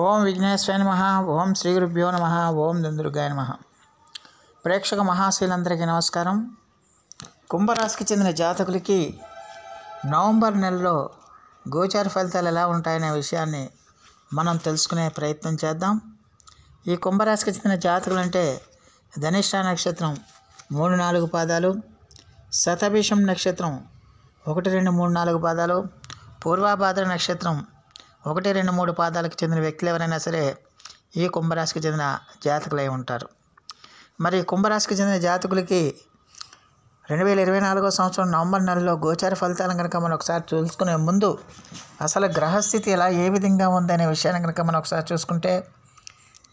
ఓం విఘ్నేశ్వరాయ నమ ఓం శ్రీ గురుభ్యో నమ ఓం దుందుర్గాయ నమ ప్రేక్షక మహాశీలందరికీ నమస్కారం కుంభరాశికి చెందిన జాతకులకి నవంబర్ నెలలో గోచార ఫలితాలు ఎలా ఉంటాయనే విషయాన్ని మనం తెలుసుకునే ప్రయత్నం చేద్దాం ఈ కుంభరాశికి చెందిన జాతకులు అంటే ధనిష్ట నక్షత్రం మూడు నాలుగు పాదాలు శతభిషం నక్షత్రం ఒకటి రెండు మూడు నాలుగు పాదాలు పూర్వాభాద్ర నక్షత్రం ఒకటి రెండు మూడు పాదాలకు చెందిన వ్యక్తులు ఎవరైనా సరే ఈ కుంభరాశికి చెందిన జాతకులై ఉంటారు మరి కుంభరాశికి చెందిన జాతకులకి రెండు వేల ఇరవై నాలుగో సంవత్సరం నవంబర్ నెలలో గోచార ఫలితాలను కనుక మనం ఒకసారి చూసుకునే ముందు అసలు గ్రహస్థితి ఎలా ఏ విధంగా ఉందనే విషయాన్ని కనుక మనం ఒకసారి చూసుకుంటే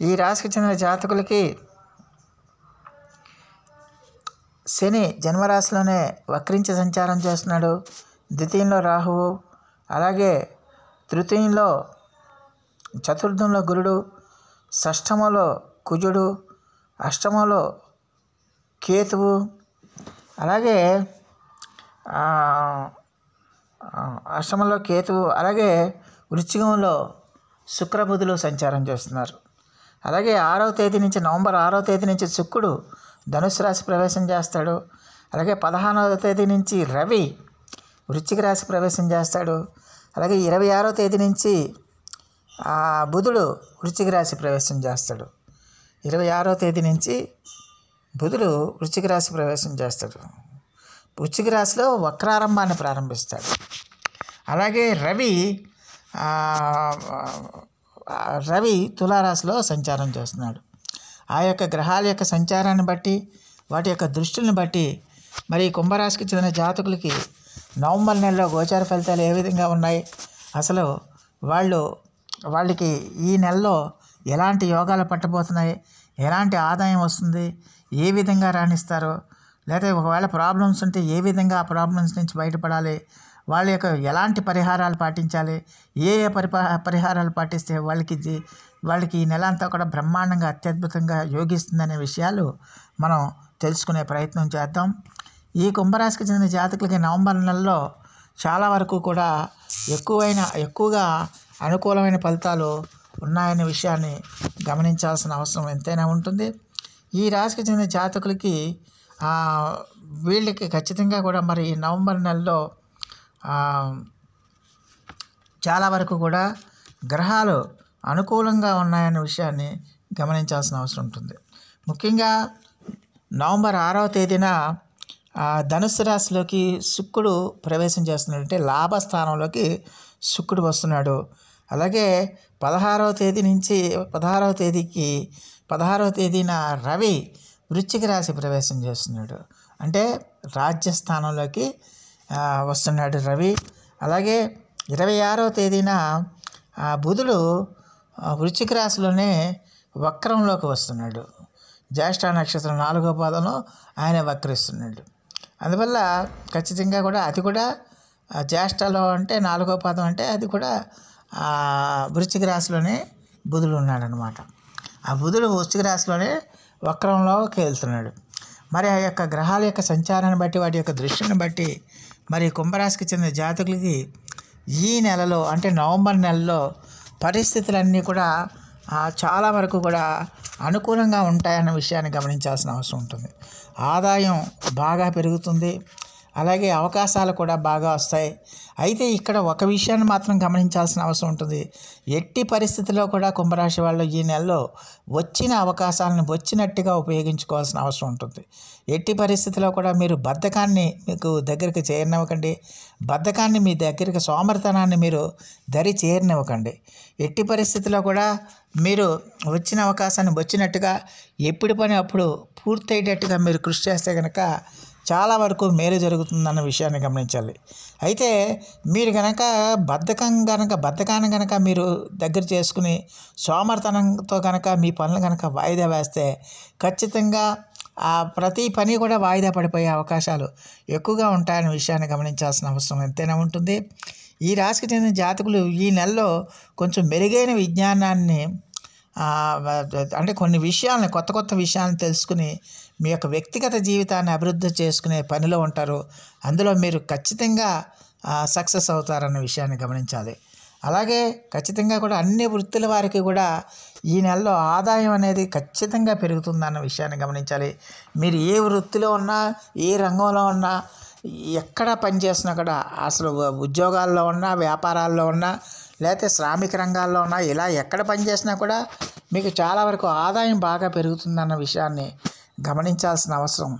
ఈ రాశికి చెందిన జాతకులకి శని జన్మరాశిలోనే వక్రించి సంచారం చేస్తున్నాడు ద్వితీయంలో రాహువు అలాగే తృతీయంలో చతుర్థంలో గురుడు షష్టమంలో కుజుడు అష్టమంలో కేతువు అలాగే అష్టమంలో కేతువు అలాగే వృశ్చికంలో శుక్రబుధులు సంచారం చేస్తున్నారు అలాగే ఆరవ తేదీ నుంచి నవంబర్ ఆరవ తేదీ నుంచి శుక్రుడు ధనుసు రాశి ప్రవేశం చేస్తాడు అలాగే పదహారవ తేదీ నుంచి రవి వృశ్చిక రాశి ప్రవేశం చేస్తాడు అలాగే ఇరవై ఆరో తేదీ నుంచి బుధుడు వృశ్చిక రాశి ప్రవేశం చేస్తాడు ఇరవై ఆరో తేదీ నుంచి బుధుడు వృశ్చిక రాశి ప్రవేశం చేస్తాడు వృశ్చిక రాశిలో వక్రారంభాన్ని ప్రారంభిస్తాడు అలాగే రవి రవి తులారాశిలో సంచారం చేస్తున్నాడు ఆ యొక్క గ్రహాల యొక్క సంచారాన్ని బట్టి వాటి యొక్క దృష్టిని బట్టి మరి కుంభరాశికి చెందిన జాతకులకి నవంబర్ నెలలో గోచర ఫలితాలు ఏ విధంగా ఉన్నాయి అసలు వాళ్ళు వాళ్ళకి ఈ నెలలో ఎలాంటి యోగాలు పట్టబోతున్నాయి ఎలాంటి ఆదాయం వస్తుంది ఏ విధంగా రాణిస్తారు లేదా ఒకవేళ ప్రాబ్లమ్స్ ఉంటే ఏ విధంగా ఆ ప్రాబ్లమ్స్ నుంచి బయటపడాలి వాళ్ళ యొక్క ఎలాంటి పరిహారాలు పాటించాలి ఏ ఏ పరిపా పరిహారాలు పాటిస్తే వాళ్ళకి వాళ్ళకి ఈ నెల అంతా కూడా బ్రహ్మాండంగా అత్యద్భుతంగా యోగిస్తుందనే విషయాలు మనం తెలుసుకునే ప్రయత్నం చేద్దాం ఈ కుంభరాశికి చెందిన జాతకులకి నవంబర్ నెలలో చాలా వరకు కూడా ఎక్కువైన ఎక్కువగా అనుకూలమైన ఫలితాలు ఉన్నాయనే విషయాన్ని గమనించాల్సిన అవసరం ఎంతైనా ఉంటుంది ఈ రాశికి చెందిన జాతకులకి వీళ్ళకి ఖచ్చితంగా కూడా మరి నవంబర్ నెలలో చాలా వరకు కూడా గ్రహాలు అనుకూలంగా ఉన్నాయనే విషయాన్ని గమనించాల్సిన అవసరం ఉంటుంది ముఖ్యంగా నవంబర్ ఆరవ తేదీన ధనుస్సు రాశిలోకి శుక్రుడు ప్రవేశం చేస్తున్నాడు అంటే లాభస్థానంలోకి శుక్రుడు వస్తున్నాడు అలాగే పదహారవ తేదీ నుంచి పదహారవ తేదీకి పదహారవ తేదీన రవి వృశ్చిక రాశి ప్రవేశం చేస్తున్నాడు అంటే రాజ్యస్థానంలోకి వస్తున్నాడు రవి అలాగే ఇరవై ఆరవ తేదీన బుధుడు వృశ్చిక రాశిలోనే వక్రంలోకి వస్తున్నాడు జ్యేష్ఠ నక్షత్రం నాలుగో పాదంలో ఆయన వక్రిస్తున్నాడు అందువల్ల ఖచ్చితంగా కూడా అది కూడా జ్యేష్ఠలో అంటే నాలుగో పాదం అంటే అది కూడా వృశ్చిక రాశిలోనే బుధుడు ఉన్నాడు అనమాట ఆ బుధుడు వృశ్చిక రాశిలోనే వక్రంలోకి వెళ్తున్నాడు మరి ఆ యొక్క గ్రహాల యొక్క సంచారాన్ని బట్టి వాటి యొక్క దృష్టిని బట్టి మరి కుంభరాశికి చెందిన జాతకులకి ఈ నెలలో అంటే నవంబర్ నెలలో పరిస్థితులన్నీ కూడా చాలా వరకు కూడా అనుకూలంగా ఉంటాయన్న విషయాన్ని గమనించాల్సిన అవసరం ఉంటుంది ఆదాయం బాగా పెరుగుతుంది అలాగే అవకాశాలు కూడా బాగా వస్తాయి అయితే ఇక్కడ ఒక విషయాన్ని మాత్రం గమనించాల్సిన అవసరం ఉంటుంది ఎట్టి పరిస్థితిలో కూడా కుంభరాశి వాళ్ళు ఈ నెలలో వచ్చిన అవకాశాలను వచ్చినట్టుగా ఉపయోగించుకోవాల్సిన అవసరం ఉంటుంది ఎట్టి పరిస్థితిలో కూడా మీరు బద్ధకాన్ని మీకు దగ్గరికి చేరినివ్వకండి బద్ధకాన్ని మీ దగ్గరికి సోమర్తనాన్ని మీరు దరి చేరినివ్వకండి ఎట్టి పరిస్థితిలో కూడా మీరు వచ్చిన అవకాశాన్ని వచ్చినట్టుగా ఎప్పుడు పని అప్పుడు పూర్తయ్యేటట్టుగా మీరు కృషి చేస్తే కనుక చాలా వరకు మేలు జరుగుతుందన్న విషయాన్ని గమనించాలి అయితే మీరు కనుక బద్ధకం కనుక బద్ధకాన్ని కనుక మీరు దగ్గర చేసుకుని సోమర్తనంతో కనుక మీ పనులు కనుక వాయిదా వేస్తే ఖచ్చితంగా ఆ ప్రతి పని కూడా వాయిదా పడిపోయే అవకాశాలు ఎక్కువగా ఉంటాయనే విషయాన్ని గమనించాల్సిన అవసరం ఎంతైనా ఉంటుంది ఈ రాశికి చెందిన జాతకులు ఈ నెలలో కొంచెం మెరుగైన విజ్ఞానాన్ని అంటే కొన్ని విషయాలని కొత్త కొత్త విషయాలను తెలుసుకుని మీ యొక్క వ్యక్తిగత జీవితాన్ని అభివృద్ధి చేసుకునే పనిలో ఉంటారు అందులో మీరు ఖచ్చితంగా సక్సెస్ అవుతారన్న విషయాన్ని గమనించాలి అలాగే ఖచ్చితంగా కూడా అన్ని వృత్తుల వారికి కూడా ఈ నెలలో ఆదాయం అనేది ఖచ్చితంగా పెరుగుతుందన్న విషయాన్ని గమనించాలి మీరు ఏ వృత్తిలో ఉన్నా ఏ రంగంలో ఉన్నా ఎక్కడ పనిచేసినా కూడా అసలు ఉద్యోగాల్లో ఉన్నా వ్యాపారాల్లో ఉన్నా లేకపోతే శ్రామిక రంగాల్లో ఉన్న ఇలా ఎక్కడ పనిచేసినా కూడా మీకు చాలా వరకు ఆదాయం బాగా పెరుగుతుందన్న విషయాన్ని గమనించాల్సిన అవసరం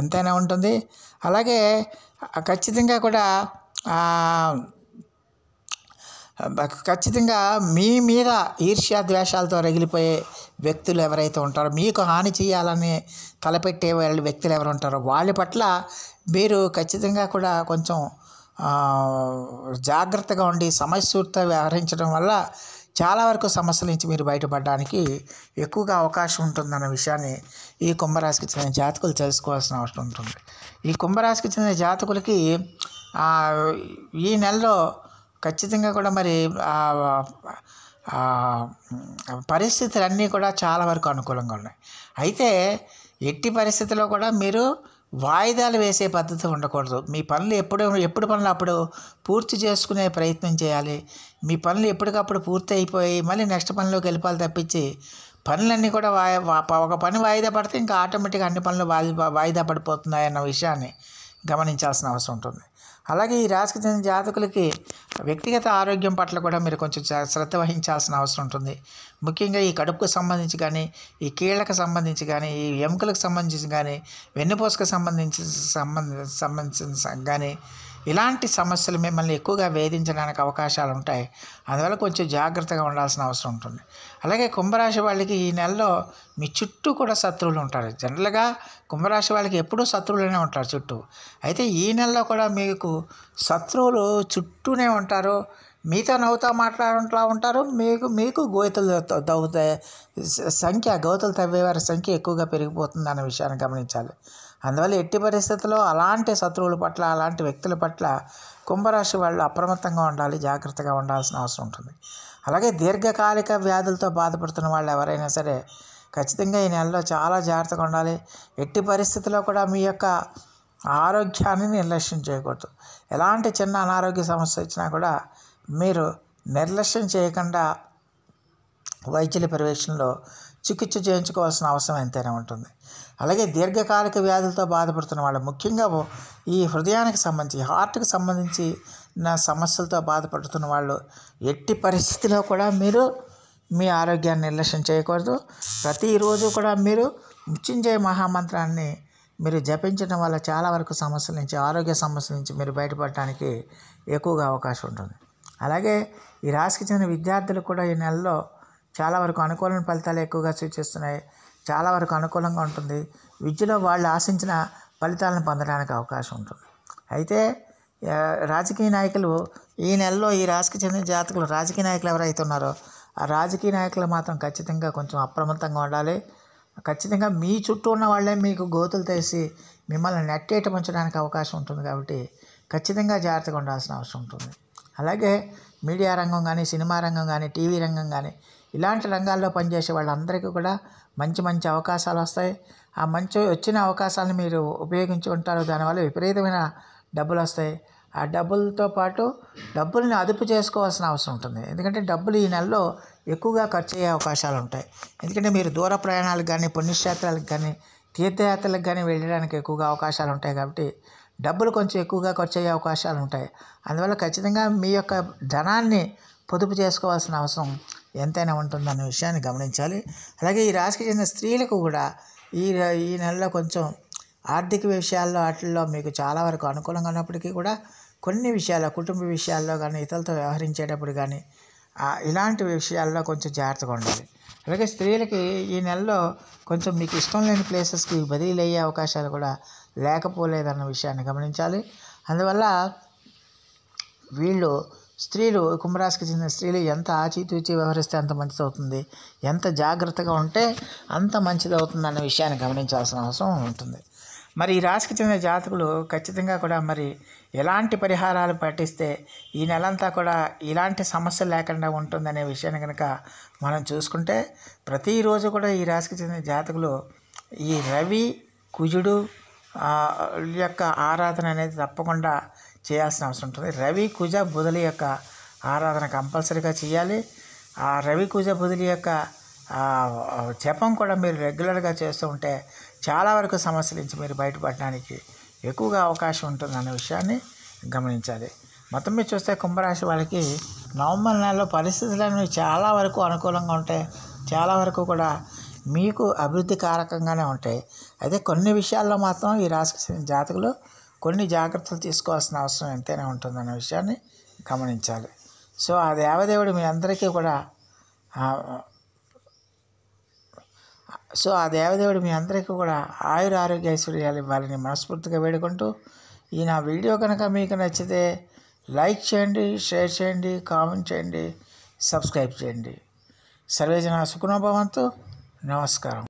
ఎంతైనా ఉంటుంది అలాగే ఖచ్చితంగా కూడా ఖచ్చితంగా మీ మీద ఈర్ష్యా ద్వేషాలతో రగిలిపోయే వ్యక్తులు ఎవరైతే ఉంటారో మీకు హాని చేయాలని తలపెట్టే వాళ్ళు వ్యక్తులు ఎవరు ఉంటారో వాళ్ళ పట్ల మీరు ఖచ్చితంగా కూడా కొంచెం జాగ్రత్తగా ఉండి సమయస్ఫూర్తితో వ్యవహరించడం వల్ల చాలా వరకు సమస్యల నుంచి మీరు బయటపడడానికి ఎక్కువగా అవకాశం ఉంటుందన్న విషయాన్ని ఈ కుంభరాశికి చెందిన జాతకులు తెలుసుకోవాల్సిన అవసరం ఉంటుంది ఈ కుంభరాశికి చెందిన జాతకులకి ఈ నెలలో ఖచ్చితంగా కూడా మరి పరిస్థితులన్నీ కూడా చాలా వరకు అనుకూలంగా ఉన్నాయి అయితే ఎట్టి పరిస్థితుల్లో కూడా మీరు వాయిదాలు వేసే పద్ధతి ఉండకూడదు మీ పనులు ఎప్పుడు ఎప్పుడు పనులు అప్పుడు పూర్తి చేసుకునే ప్రయత్నం చేయాలి మీ పనులు ఎప్పటికప్పుడు పూర్తి అయిపోయి మళ్ళీ నెక్స్ట్ పనిలోకి వెళ్ళిపోవాలి తప్పించి పనులన్నీ కూడా ఒక పని వాయిదా పడితే ఇంకా ఆటోమేటిక్గా అన్ని పనులు వాయిదా పడిపోతున్నాయన్న విషయాన్ని గమనించాల్సిన అవసరం ఉంటుంది అలాగే ఈ రాశికి చెందిన జాతకులకి వ్యక్తిగత ఆరోగ్యం పట్ల కూడా మీరు కొంచెం శ్రద్ధ వహించాల్సిన అవసరం ఉంటుంది ముఖ్యంగా ఈ కడుపుకు సంబంధించి కానీ ఈ కీళ్ళకు సంబంధించి కానీ ఈ ఎముకలకు సంబంధించి కానీ వెన్నుపోసుకు సంబంధించి సంబంధించి సంబంధించిన కానీ ఇలాంటి సమస్యలు మిమ్మల్ని ఎక్కువగా వేధించడానికి అవకాశాలు ఉంటాయి అందువల్ల కొంచెం జాగ్రత్తగా ఉండాల్సిన అవసరం ఉంటుంది అలాగే కుంభరాశి వాళ్ళకి ఈ నెలలో మీ చుట్టూ కూడా శత్రువులు ఉంటారు జనరల్గా కుంభరాశి వాళ్ళకి ఎప్పుడూ శత్రువులనే ఉంటారు చుట్టూ అయితే ఈ నెలలో కూడా మీకు శత్రువులు చుట్టూనే ఉంటారు మీతో నవ్వుతూ మాట్లాడుతూ ఉంటారు మీకు మీకు గోతులు తవ్వుతాయి సంఖ్య గోతులు తవ్వేవారి సంఖ్య ఎక్కువగా పెరిగిపోతుంది అన్న విషయాన్ని గమనించాలి అందువల్ల ఎట్టి పరిస్థితుల్లో అలాంటి శత్రువుల పట్ల అలాంటి వ్యక్తుల పట్ల కుంభరాశి వాళ్ళు అప్రమత్తంగా ఉండాలి జాగ్రత్తగా ఉండాల్సిన అవసరం ఉంటుంది అలాగే దీర్ఘకాలిక వ్యాధులతో బాధపడుతున్న వాళ్ళు ఎవరైనా సరే ఖచ్చితంగా ఈ నెలలో చాలా జాగ్రత్తగా ఉండాలి ఎట్టి పరిస్థితుల్లో కూడా మీ యొక్క ఆరోగ్యాన్ని నిర్లక్ష్యం చేయకూడదు ఎలాంటి చిన్న అనారోగ్య సమస్య వచ్చినా కూడా మీరు నిర్లక్ష్యం చేయకుండా వైద్యుల పర్యవేక్షణలో చికిత్స చేయించుకోవాల్సిన అవసరం ఎంతైనా ఉంటుంది అలాగే దీర్ఘకాలిక వ్యాధులతో బాధపడుతున్న వాళ్ళు ముఖ్యంగా ఈ హృదయానికి సంబంధించి హార్ట్కి సంబంధించి నా సమస్యలతో బాధపడుతున్న వాళ్ళు ఎట్టి పరిస్థితిలో కూడా మీరు మీ ఆరోగ్యాన్ని నిర్లక్ష్యం చేయకూడదు ప్రతిరోజు కూడా మీరు మృత్యుంజయ మహామంత్రాన్ని మీరు జపించడం వల్ల చాలా వరకు సమస్యల నుంచి ఆరోగ్య సమస్యల నుంచి మీరు బయటపడటానికి ఎక్కువగా అవకాశం ఉంటుంది అలాగే ఈ రాశికి చెందిన విద్యార్థులు కూడా ఈ నెలలో చాలా వరకు అనుకూలమైన ఫలితాలు ఎక్కువగా సూచిస్తున్నాయి చాలా వరకు అనుకూలంగా ఉంటుంది విద్యలో వాళ్ళు ఆశించిన ఫలితాలను పొందడానికి అవకాశం ఉంటుంది అయితే రాజకీయ నాయకులు ఈ నెలలో ఈ రాశికి చెందిన జాతకులు రాజకీయ నాయకులు ఎవరైతే ఉన్నారో ఆ రాజకీయ నాయకులు మాత్రం ఖచ్చితంగా కొంచెం అప్రమత్తంగా ఉండాలి ఖచ్చితంగా మీ చుట్టూ ఉన్న వాళ్ళే మీకు గోతులు తీసి మిమ్మల్ని నెట్టేట ఉంచడానికి అవకాశం ఉంటుంది కాబట్టి ఖచ్చితంగా జాగ్రత్తగా ఉండాల్సిన అవసరం ఉంటుంది అలాగే మీడియా రంగం కానీ సినిమా రంగం కానీ టీవీ రంగం కానీ ఇలాంటి రంగాల్లో పనిచేసే వాళ్ళందరికీ కూడా మంచి మంచి అవకాశాలు వస్తాయి ఆ మంచి వచ్చిన అవకాశాలను మీరు ఉపయోగించుకుంటారు దానివల్ల విపరీతమైన డబ్బులు వస్తాయి ఆ డబ్బులతో పాటు డబ్బుల్ని అదుపు చేసుకోవాల్సిన అవసరం ఉంటుంది ఎందుకంటే డబ్బులు ఈ నెలలో ఎక్కువగా ఖర్చు అయ్యే అవకాశాలు ఉంటాయి ఎందుకంటే మీరు దూర ప్రయాణాలకు కానీ పుణ్యక్షేత్రాలకు కానీ తీర్థయాత్రలకు కానీ వెళ్ళడానికి ఎక్కువగా అవకాశాలు ఉంటాయి కాబట్టి డబ్బులు కొంచెం ఎక్కువగా ఖర్చు అయ్యే అవకాశాలు ఉంటాయి అందువల్ల ఖచ్చితంగా మీ యొక్క ధనాన్ని పొదుపు చేసుకోవాల్సిన అవసరం ఎంతైనా ఉంటుంది అనే విషయాన్ని గమనించాలి అలాగే ఈ రాశికి చెందిన స్త్రీలకు కూడా ఈ ఈ నెలలో కొంచెం ఆర్థిక విషయాల్లో వాటిల్లో మీకు చాలా వరకు అనుకూలంగా ఉన్నప్పటికీ కూడా కొన్ని విషయాల్లో కుటుంబ విషయాల్లో కానీ ఇతరులతో వ్యవహరించేటప్పుడు కానీ ఇలాంటి విషయాల్లో కొంచెం జాగ్రత్తగా ఉండాలి అలాగే స్త్రీలకి ఈ నెలలో కొంచెం మీకు ఇష్టం లేని ప్లేసెస్కి బదిలీ అయ్యే అవకాశాలు కూడా లేకపోలేదన్న విషయాన్ని గమనించాలి అందువల్ల వీళ్ళు స్త్రీలు కుంభరాశికి చెందిన స్త్రీలు ఎంత ఆచితూచి వ్యవహరిస్తే అంత మంచిది అవుతుంది ఎంత జాగ్రత్తగా ఉంటే అంత మంచిది అవుతుంది అన్న విషయాన్ని గమనించాల్సిన అవసరం ఉంటుంది మరి ఈ రాశికి చెందిన జాతకులు ఖచ్చితంగా కూడా మరి ఎలాంటి పరిహారాలు పాటిస్తే ఈ నెలంతా కూడా ఇలాంటి సమస్యలు లేకుండా ఉంటుందనే విషయాన్ని కనుక మనం చూసుకుంటే ప్రతిరోజు కూడా ఈ రాశికి చెందిన జాతకులు ఈ రవి కుజుడు యొక్క ఆరాధన అనేది తప్పకుండా చేయాల్సిన అవసరం ఉంటుంది రవి కుజ బుధుల యొక్క ఆరాధన కంపల్సరీగా చేయాలి ఆ రవి కుజ బుధుల యొక్క జపం కూడా మీరు రెగ్యులర్గా చేస్తూ ఉంటే చాలా వరకు సమస్యల నుంచి మీరు బయటపడడానికి ఎక్కువగా అవకాశం ఉంటుంది అనే విషయాన్ని గమనించాలి మొత్తం మీరు చూస్తే కుంభరాశి వాళ్ళకి నవంబర్ నెలలో పరిస్థితులు అనేవి చాలా వరకు అనుకూలంగా ఉంటాయి చాలా వరకు కూడా మీకు అభివృద్ధి కారకంగానే ఉంటాయి అయితే కొన్ని విషయాల్లో మాత్రం ఈ రాసి జాతకులు కొన్ని జాగ్రత్తలు తీసుకోవాల్సిన అవసరం ఎంతైనా ఉంటుందన్న విషయాన్ని గమనించాలి సో ఆ దేవదేవుడు మీ అందరికీ కూడా సో ఆ దేవదేవుడు మీ అందరికీ కూడా ఆయుర ఆరోగ్య ఐశ్వర్యాలు ఇవ్వాలని మనస్ఫూర్తిగా వేడుకుంటూ ఈ నా వీడియో కనుక మీకు నచ్చితే లైక్ చేయండి షేర్ చేయండి కామెంట్ చేయండి సబ్స్క్రైబ్ చేయండి సర్వేజన సుఖనోభవంతో नमस्कार